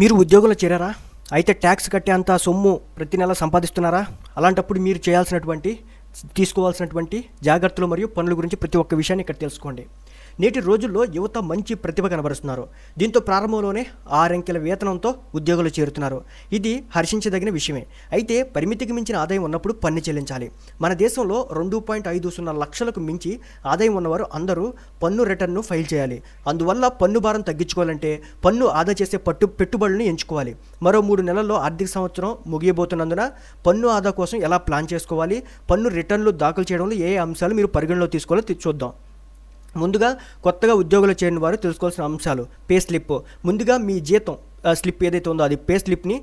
మీరు ఉద్యోగంలో చేరారా అయితే ట్యాక్స్ కట్టే అంత సొమ్ము ప్రతి నెల సంపాదిస్తున్నారా అలాంటప్పుడు మీరు చేయాల్సినటువంటి తీసుకోవాల్సినటువంటి జాగ్రత్తలు మరియు పనుల గురించి ప్రతి ఒక్క విషయాన్ని ఇక్కడ తెలుసుకోండి నేటి రోజుల్లో యువత మంచి ప్రతిభ కనబరుస్తున్నారు దీంతో ప్రారంభంలోనే ఆరంకెల వేతనంతో ఉద్యోగులు చేరుతున్నారు ఇది హర్షించదగిన విషయమే అయితే పరిమితికి మించిన ఆదాయం ఉన్నప్పుడు పన్ను చెల్లించాలి మన దేశంలో రెండు పాయింట్ ఐదు సున్నా లక్షలకు మించి ఆదాయం ఉన్నవారు అందరూ పన్ను రిటర్న్ను ఫైల్ చేయాలి అందువల్ల పన్ను భారం తగ్గించుకోవాలంటే పన్ను ఆదా చేసే పట్టు పెట్టుబడులను ఎంచుకోవాలి మరో మూడు నెలల్లో ఆర్థిక సంవత్సరం ముగియబోతున్నందున పన్ను ఆదా కోసం ఎలా ప్లాన్ చేసుకోవాలి పన్ను రిటర్న్లు దాఖలు చేయడంలో ఏ అంశాలు మీరు పరిగణలో తీసుకోవాలో చూద్దాం ముందుగా కొత్తగా ఉద్యోగులు చేరిన వారు తెలుసుకోవాల్సిన అంశాలు పే స్లిప్ ముందుగా మీ జీతం స్లిప్ ఏదైతే ఉందో అది పే స్లిప్ని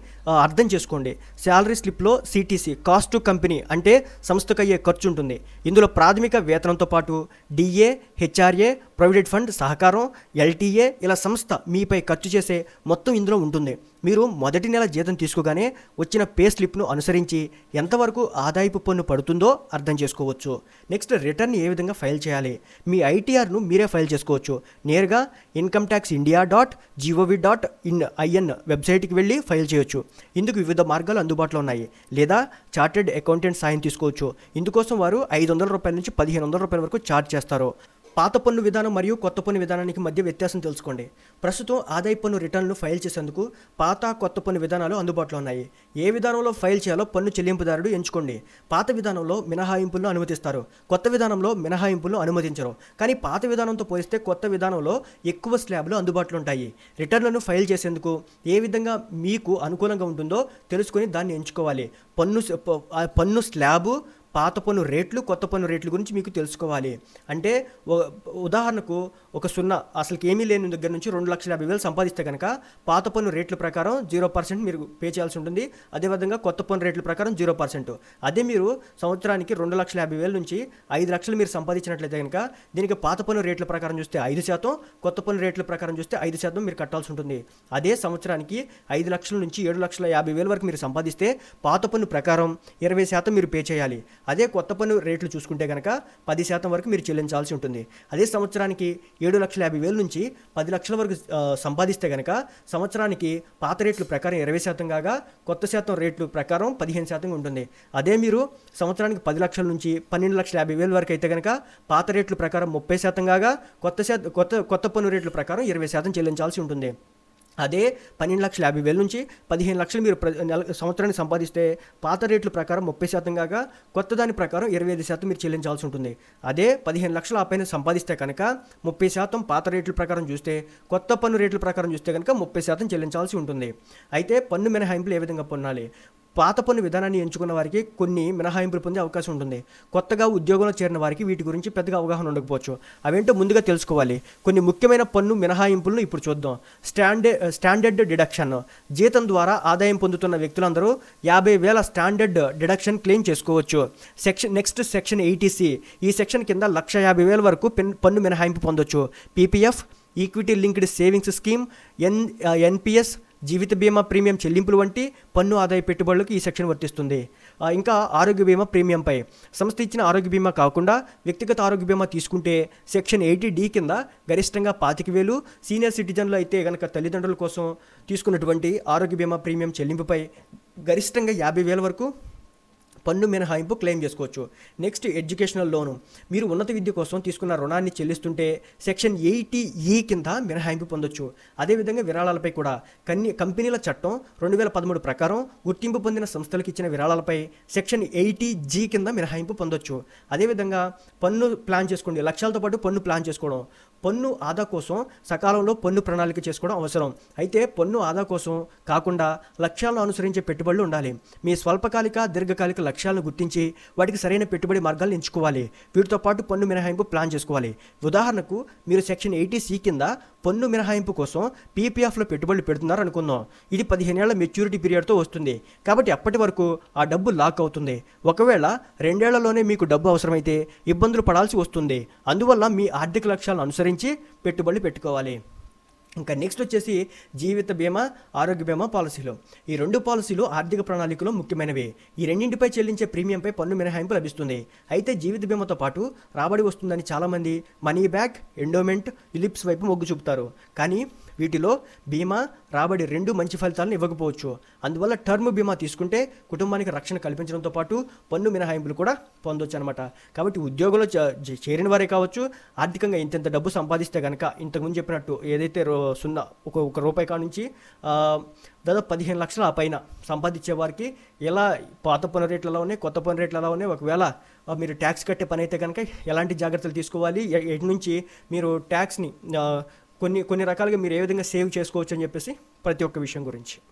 అర్థం చేసుకోండి శాలరీ స్లిప్లో సిటీసీ కాస్ట్ టు కంపెనీ అంటే సంస్థకు అయ్యే ఖర్చు ఉంటుంది ఇందులో ప్రాథమిక వేతనంతో పాటు డిఏ హెచ్ఆర్ఏ ప్రొవిడెంట్ ఫండ్ సహకారం ఎల్టీఏ ఇలా సంస్థ మీపై ఖర్చు చేసే మొత్తం ఇందులో ఉంటుంది మీరు మొదటి నెల జీతం తీసుకోగానే వచ్చిన పే స్లిప్ను అనుసరించి ఎంతవరకు ఆదాయపు పన్ను పడుతుందో అర్థం చేసుకోవచ్చు నెక్స్ట్ రిటర్న్ ఏ విధంగా ఫైల్ చేయాలి మీ ఐటీఆర్ను మీరే ఫైల్ చేసుకోవచ్చు నేరుగా income tax India dot GOV dot in IN వెబ్సైట్కి వెళ్ళి ఫైల్ చేయొచ్చు ఇందుకు వివిధ మార్గాలు అందుబాటులో ఉన్నాయి లేదా చార్టెడ్ అకౌంటెంట్ సాయం తీసుకోవచ్చు ఇందుకోసం వారు ఐదు వందల రూపాయల నుంచి పదిహేను వందల రూపాయల వరకు ఛార్జ్ చేస్తారు పాత పన్ను విధానం మరియు కొత్త పన్ను విధానానికి మధ్య వ్యత్యాసం తెలుసుకోండి ప్రస్తుతం ఆదాయ పన్ను రిటర్న్లు ఫైల్ చేసేందుకు పాత కొత్త పన్ను విధానాలు అందుబాటులో ఉన్నాయి ఏ విధానంలో ఫైల్ చేయాలో పన్ను చెల్లింపుదారుడు ఎంచుకోండి పాత విధానంలో మినహాయింపులను అనుమతిస్తారు కొత్త విధానంలో మినహాయింపులను అనుమతించరు కానీ పాత విధానంతో పోలిస్తే కొత్త విధానంలో ఎక్కువ స్లాబ్లు అందుబాటులో ఉంటాయి రిటర్న్లను ఫైల్ చేసేందుకు ఏ విధంగా మీకు అనుకూలంగా ఉంటుందో తెలుసుకొని దాన్ని ఎంచుకోవాలి పన్ను పన్ను స్లాబు పాత పన్ను రేట్లు కొత్త పన్ను రేట్ల గురించి మీకు తెలుసుకోవాలి అంటే ఉదాహరణకు ఒక సున్నా అసలుకి ఏమీ లేని దగ్గర నుంచి రెండు లక్షల యాభై వేలు సంపాదిస్తే కనుక పాత పన్ను రేట్ల ప్రకారం జీరో పర్సెంట్ మీరు పే చేయాల్సి ఉంటుంది అదేవిధంగా కొత్త పన్ను రేట్ల ప్రకారం జీరో పర్సెంట్ అదే మీరు సంవత్సరానికి రెండు లక్షల యాభై వేల నుంచి ఐదు లక్షలు మీరు సంపాదించినట్లయితే కనుక దీనికి పాత పన్ను రేట్ల ప్రకారం చూస్తే ఐదు శాతం కొత్త పన్ను రేట్ల ప్రకారం చూస్తే ఐదు శాతం మీరు కట్టాల్సి ఉంటుంది అదే సంవత్సరానికి ఐదు లక్షల నుంచి ఏడు లక్షల యాభై వేల వరకు మీరు సంపాదిస్తే పాత పన్ను ప్రకారం ఇరవై శాతం మీరు పే చేయాలి అదే కొత్త పన్ను రేట్లు చూసుకుంటే కనుక పది శాతం వరకు మీరు చెల్లించాల్సి ఉంటుంది అదే సంవత్సరానికి ఏడు లక్షల యాభై వేల నుంచి పది లక్షల వరకు సంపాదిస్తే కనుక సంవత్సరానికి పాత రేట్లు ప్రకారం ఇరవై శాతం కాగా కొత్త శాతం రేట్లు ప్రకారం పదిహేను శాతం ఉంటుంది అదే మీరు సంవత్సరానికి పది లక్షల నుంచి పన్నెండు లక్షల యాభై వేల వరకు అయితే కనుక పాత రేట్లు ప్రకారం ముప్పై శాతం కాగా కొత్త శాతం కొత్త కొత్త పన్ను రేట్ల ప్రకారం ఇరవై శాతం చెల్లించాల్సి ఉంటుంది అదే పన్నెండు లక్షల యాభై వేల నుంచి పదిహేను లక్షలు మీరు నెల సంవత్సరానికి సంపాదిస్తే పాత రేట్ల ప్రకారం ముప్పై శాతం కాగా కొత్త దాని ప్రకారం ఇరవై ఐదు శాతం మీరు చెల్లించాల్సి ఉంటుంది అదే పదిహేను లక్షల పైన సంపాదిస్తే కనుక ముప్పై శాతం పాత రేట్ల ప్రకారం చూస్తే కొత్త పన్ను రేట్ల ప్రకారం చూస్తే కనుక ముప్పై శాతం చెల్లించాల్సి ఉంటుంది అయితే పన్ను మినహాయింపులు ఏ విధంగా పొందాలి పాత పన్ను విధానాన్ని ఎంచుకున్న వారికి కొన్ని మినహాయింపులు పొందే అవకాశం ఉంటుంది కొత్తగా ఉద్యోగంలో చేరిన వారికి వీటి గురించి పెద్దగా అవగాహన ఉండకపోవచ్చు అవేంటో ముందుగా తెలుసుకోవాలి కొన్ని ముఖ్యమైన పన్ను మినహాయింపులను ఇప్పుడు చూద్దాం స్టాండే స్టాండర్డ్ డిడక్షన్ జీతం ద్వారా ఆదాయం పొందుతున్న వ్యక్తులందరూ యాభై వేల స్టాండర్డ్ డిడక్షన్ క్లెయిమ్ చేసుకోవచ్చు సెక్షన్ నెక్స్ట్ సెక్షన్ ఎయిటీసీ ఈ సెక్షన్ కింద లక్ష యాభై వేల వరకు పన్ను మినహాయింపు పొందొచ్చు PPF equity linked savings scheme N NPS జీవిత బీమా ప్రీమియం చెల్లింపులు వంటి పన్ను ఆదాయ పెట్టుబడులకు ఈ సెక్షన్ వర్తిస్తుంది ఇంకా ఆరోగ్య బీమా ప్రీమియంపై సంస్థ ఇచ్చిన ఆరోగ్య బీమా కాకుండా వ్యక్తిగత ఆరోగ్య బీమా తీసుకుంటే సెక్షన్ ఎయిటీ డి కింద గరిష్టంగా పాతిక వేలు సీనియర్ సిటిజన్లు అయితే కనుక తల్లిదండ్రుల కోసం తీసుకున్నటువంటి ఆరోగ్య బీమా ప్రీమియం చెల్లింపుపై గరిష్టంగా యాభై వేల వరకు పన్ను మినహాయింపు క్లెయిమ్ చేసుకోవచ్చు నెక్స్ట్ ఎడ్యుకేషనల్ లోను మీరు ఉన్నత విద్య కోసం తీసుకున్న రుణాన్ని చెల్లిస్తుంటే సెక్షన్ ఎయిటీ ఈ కింద మినహాయింపు పొందొచ్చు అదేవిధంగా విరాళాలపై కూడా కన్ని కంపెనీల చట్టం రెండు వేల పదమూడు ప్రకారం గుర్తింపు పొందిన సంస్థలకు ఇచ్చిన విరాళాలపై సెక్షన్ ఎయిటీ జీ కింద మినహాయింపు పొందొచ్చు అదేవిధంగా పన్ను ప్లాన్ చేసుకోండి లక్ష్యాలతో పాటు పన్ను ప్లాన్ చేసుకోవడం పన్ను ఆదా కోసం సకాలంలో పన్ను ప్రణాళిక చేసుకోవడం అవసరం అయితే పన్ను ఆదా కోసం కాకుండా లక్ష్యాలను అనుసరించే పెట్టుబడులు ఉండాలి మీ స్వల్పకాలిక దీర్ఘకాలిక లక్ష్యాలను గుర్తించి వాటికి సరైన పెట్టుబడి మార్గాలు ఎంచుకోవాలి వీటితో పాటు పన్ను మినహాయింపు ప్లాన్ చేసుకోవాలి ఉదాహరణకు మీరు సెక్షన్ ఎయిటీ సి కింద పన్ను మినహాయింపు కోసం పీపీఎఫ్లో పెట్టుబడులు పెడుతున్నారు అనుకుందాం ఇది పదిహేనేళ్ల మెచ్యూరిటీ పీరియడ్తో వస్తుంది కాబట్టి అప్పటి వరకు ఆ డబ్బు లాక్ అవుతుంది ఒకవేళ రెండేళ్లలోనే మీకు డబ్బు అవసరమైతే ఇబ్బందులు పడాల్సి వస్తుంది అందువల్ల మీ ఆర్థిక లక్ష్యాలను అనుసరించి పెట్టుబడులు పెట్టుకోవాలి ఇంకా నెక్స్ట్ వచ్చేసి జీవిత బీమా ఆరోగ్య బీమా పాలసీలు ఈ రెండు పాలసీలు ఆర్థిక ప్రణాళికలో ముఖ్యమైనవి ఈ రెండింటిపై చెల్లించే ప్రీమియంపై పన్ను మినహాయింపు లభిస్తుంది అయితే జీవిత బీమాతో పాటు రాబడి వస్తుందని చాలామంది మనీ బ్యాక్ ఎండోమెంట్ యులిప్స్ వైపు మొగ్గు చూపుతారు కానీ వీటిలో బీమా రాబడి రెండు మంచి ఫలితాలను ఇవ్వకపోవచ్చు అందువల్ల టర్మ్ బీమా తీసుకుంటే కుటుంబానికి రక్షణ కల్పించడంతో పాటు పన్ను మినహాయింపులు కూడా పొందొచ్చు అనమాట కాబట్టి ఉద్యోగంలో చేరిన వారే కావచ్చు ఆర్థికంగా ఇంతెంత డబ్బు సంపాదిస్తే కనుక ఇంతకుముందు చెప్పినట్టు ఏదైతే సున్నా ఒక ఒక రూపాయి కాడ నుంచి దాదాపు పదిహేను లక్షల ఆ పైన సంపాదించే వారికి ఎలా పాత పన్ను రేట్లలో ఉన్నాయి కొత్త పన్ను రేట్లలో ఉన్నాయి ఒకవేళ మీరు ట్యాక్స్ కట్టే పని అయితే కనుక ఎలాంటి జాగ్రత్తలు తీసుకోవాలి ఎటు నుంచి మీరు ట్యాక్స్ని కొన్ని కొన్ని రకాలుగా మీరు ఏ విధంగా సేవ్ చేసుకోవచ్చు అని చెప్పేసి ప్రతి ఒక్క విషయం గురించి